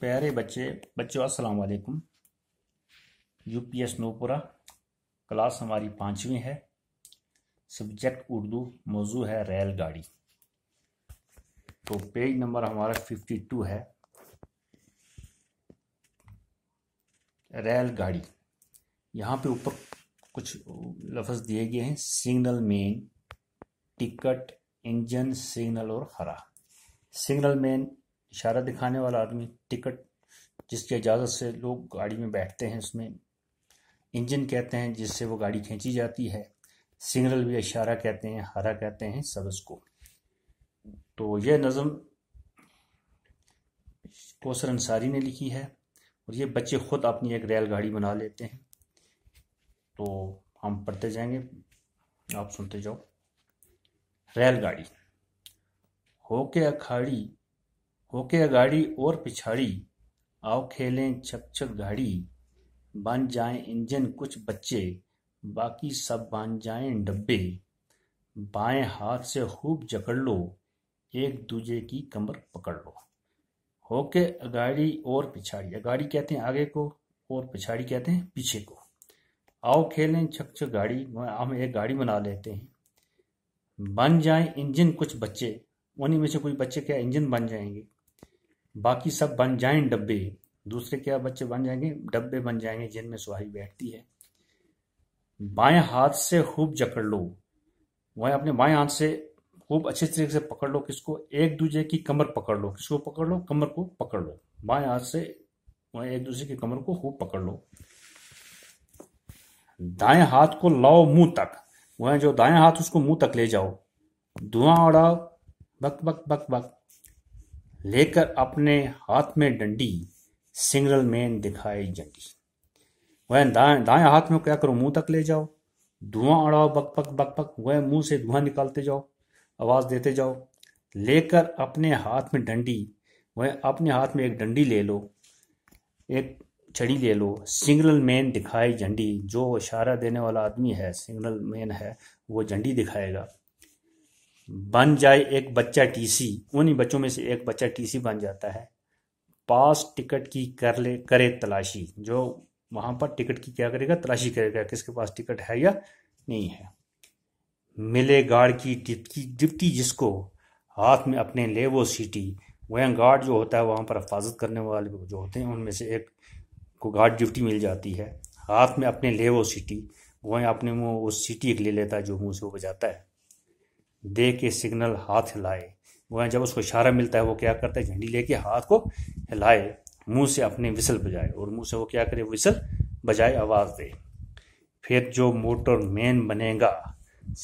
प्यारे बच्चे बच्चों अस्सलाम वालेकुम यूपीएस नोपुरा क्लास हमारी पांचवी है सब्जेक्ट उर्दू मौजू है रेलगाड़ी तो पेज नंबर हमारा फिफ्टी टू है रेलगाड़ी यहाँ पे ऊपर कुछ लफ्ज़ दिए गए हैं signal man ticket engine signal और हरा सिग्नल मैन इशारा दिखाने वाला आदमी टिकट जिसकी इजाज़त से लोग गाड़ी में बैठते हैं उसमें इंजन कहते हैं जिससे वो गाड़ी खींची जाती है सिग्नल भी इशारा कहते हैं हरा कहते हैं सबस को तो यह नज़म कोसर अंसारी ने लिखी है और ये बच्चे खुद अपनी एक रेलगाड़ी बना लेते हैं तो हम पढ़ते जाएंगे आप सुनते जाओ रेलगाड़ी हो के अखाड़ी होके अगाड़ी और पिछाड़ी आओ खेलें छक छक गाड़ी बन जाएं इंजन कुछ बच्चे बाकी सब बन जाएं डब्बे बाएं हाथ से खूब जकड़ लो एक दूजे की कमर पकड़ लो होके अगाड़ी और पिछाड़ी अगाड़ी कहते हैं आगे को और पिछाड़ी कहते हैं पीछे को आओ खेलें छक छक गाड़ी हम एक गाड़ी बना लेते हैं बन जाए इंजन कुछ बच्चे उन्हीं में से कुछ बच्चे क्या इंजन बन जाएंगे बाकी सब बन जाएं डब्बे दूसरे क्या बच्चे बन जाएंगे डब्बे बन जाएंगे जिनमें सुहाई बैठती है बाएं हाथ से खूब जकड़ लो वह अपने बाएं हाथ से खूब अच्छे तरीके से पकड़ लो किसको एक दूसरे की कमर पकड़ लो किसको पकड़ लो कमर को पकड़ लो बाएं हाथ से वह एक दूसरे की कमर को खूब पकड़ लो दाएं हाथ को लाओ मुंह तक वह जो दाएं हाथ उसको मुंह तक ले जाओ धुआं उड़ाओ बक बक बक बक लेकर अपने हाथ में डंडी सिंगल मैन दिखाई जंडी वह दाएं दाएं हाथ में क्या करो मुंह तक ले जाओ धुआं अड़ाओ बक पक बक पक वह मुंह से धुआं निकालते जाओ आवाज देते जाओ लेकर अपने हाथ में डंडी वह अपने हाथ में एक डंडी ले लो एक छड़ी ले लो सिग्नल मैन दिखाई झंडी जो इशारा देने वाला आदमी है सिग्नल मैन है वो झंडी दिखाएगा बन जाए एक बच्चा टीसी उन्हीं बच्चों में से एक बच्चा टीसी बन जाता है पास टिकट की कर ले करे तलाशी जो वहाँ पर टिकट की क्या करेगा तलाशी करेगा किसके पास टिकट है या नहीं है मिले गार्ड की डिप्टी डिप्टी जिसको हाथ में अपने ले वो सीटी वह गार्ड जो होता है वहाँ पर हिफाजत करने वाले जो होते हैं उनमें से एक को गार्ड ड्यूटी मिल जाती है हाथ में अपने ले वो सीटी वह अपने मुँह वो सीटी एक ले लेता है जो मुँह से वो बजाता है दे के सिग्नल हाथ हिलाए वह जब उसको इशारा मिलता है वो क्या करता है झंडी लेके हाथ को हिलाए मुंह से अपने विसल बजाए और मुंह से वो क्या करे विसल बजाए आवाज़ दे फिर जो मोटर मैन बनेगा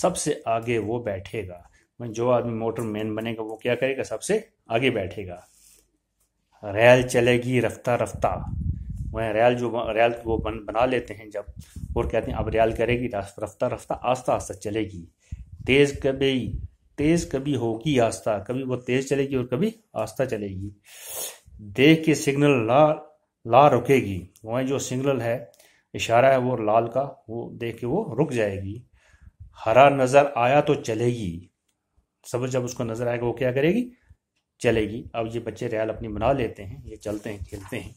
सबसे आगे वो बैठेगा जो आदमी मोटर मैन बनेगा वो क्या करेगा सबसे आगे बैठेगा रैल चलेगी रफ्ता रफ्ता वह रैल जो रैल वो बन बना लेते हैं जब और कहते हैं अब रैल करेगी रफ्ता रफ्ता आस्ता आस्ता चलेगी तेज कभी तेज कभी होगी आस्था कभी वो तेज चलेगी और कभी आस्था चलेगी देख के सिग्नल ला ला रुकेगी वहीं जो सिग्नल है इशारा है वो लाल का वो देख के वो रुक जाएगी हरा नजर आया तो चलेगी सब जब उसको नजर आएगा वो क्या करेगी चलेगी अब ये बच्चे रियाल अपनी बना लेते हैं ये चलते हैं खेलते हैं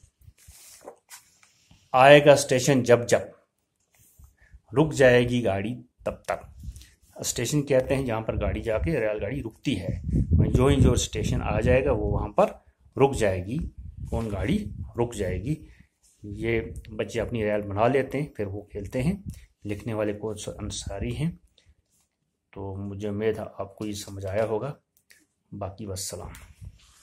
आएगा स्टेशन जब जब रुक जाएगी गाड़ी तब तक स्टेशन कहते हैं जहाँ पर गाड़ी जाके रेलगाड़ी रुकती है वहीं जो ही जो स्टेशन आ जाएगा वो वहाँ पर रुक जाएगी कौन गाड़ी रुक जाएगी ये बच्चे अपनी रेल बना लेते हैं फिर वो खेलते हैं लिखने वाले कोच अंसारी हैं तो मुझे उम्मीद है आपको ये समझ आया होगा बाकी बस सलाम